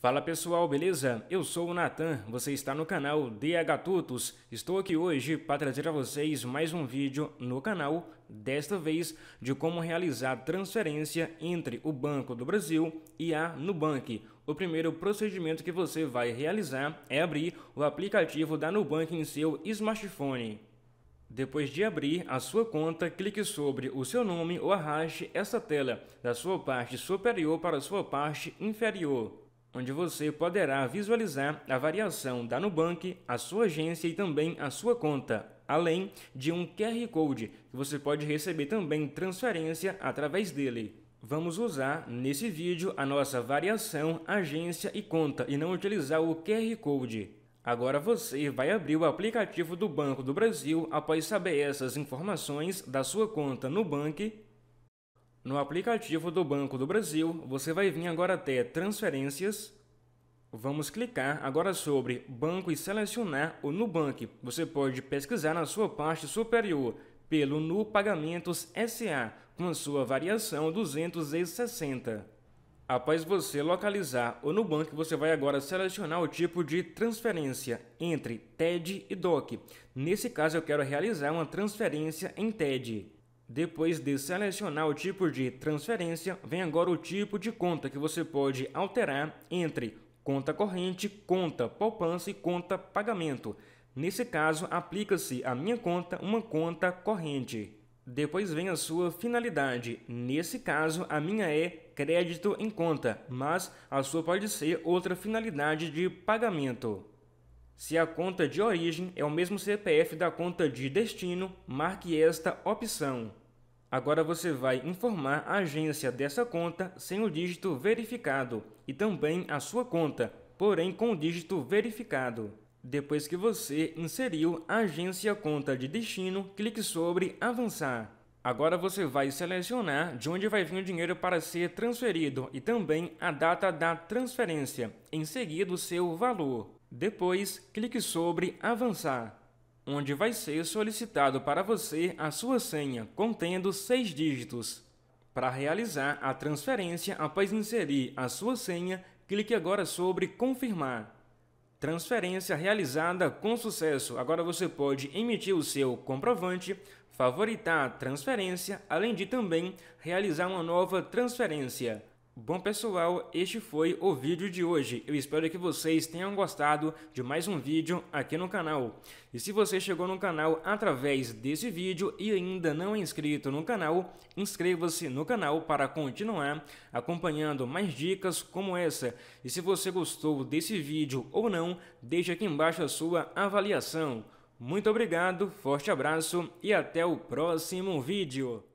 Fala pessoal, beleza? Eu sou o Natan, você está no canal DH Tutos. Estou aqui hoje para trazer a vocês mais um vídeo no canal, desta vez de como realizar transferência entre o Banco do Brasil e a Nubank. O primeiro procedimento que você vai realizar é abrir o aplicativo da Nubank em seu smartphone. Depois de abrir a sua conta, clique sobre o seu nome ou arraste essa tela da sua parte superior para a sua parte inferior onde você poderá visualizar a variação da Nubank, a sua agência e também a sua conta, além de um QR Code que você pode receber também transferência através dele. Vamos usar nesse vídeo a nossa variação, agência e conta e não utilizar o QR Code. Agora você vai abrir o aplicativo do Banco do Brasil após saber essas informações da sua conta Nubank no aplicativo do Banco do Brasil, você vai vir agora até Transferências. Vamos clicar agora sobre Banco e selecionar o Nubank. Você pode pesquisar na sua parte superior pelo Nu Pagamentos SA, com a sua variação 260. Após você localizar o Nubank, você vai agora selecionar o tipo de transferência entre TED e DOC. Nesse caso, eu quero realizar uma transferência em TED. Depois de selecionar o tipo de transferência, vem agora o tipo de conta que você pode alterar entre conta corrente, conta poupança e conta pagamento. Nesse caso, aplica-se a minha conta uma conta corrente. Depois vem a sua finalidade. Nesse caso, a minha é crédito em conta, mas a sua pode ser outra finalidade de pagamento. Se a conta de origem é o mesmo CPF da conta de destino, marque esta opção. Agora você vai informar a agência dessa conta sem o dígito verificado e também a sua conta, porém com o dígito verificado. Depois que você inseriu a agência conta de destino, clique sobre Avançar. Agora você vai selecionar de onde vai vir o dinheiro para ser transferido e também a data da transferência, em seguida o seu valor. Depois, clique sobre Avançar, onde vai ser solicitado para você a sua senha, contendo seis dígitos. Para realizar a transferência após inserir a sua senha, clique agora sobre Confirmar. Transferência realizada com sucesso. Agora você pode emitir o seu comprovante, favoritar a transferência, além de também realizar uma nova transferência. Bom pessoal, este foi o vídeo de hoje. Eu espero que vocês tenham gostado de mais um vídeo aqui no canal. E se você chegou no canal através desse vídeo e ainda não é inscrito no canal, inscreva-se no canal para continuar acompanhando mais dicas como essa. E se você gostou desse vídeo ou não, deixe aqui embaixo a sua avaliação. Muito obrigado, forte abraço e até o próximo vídeo.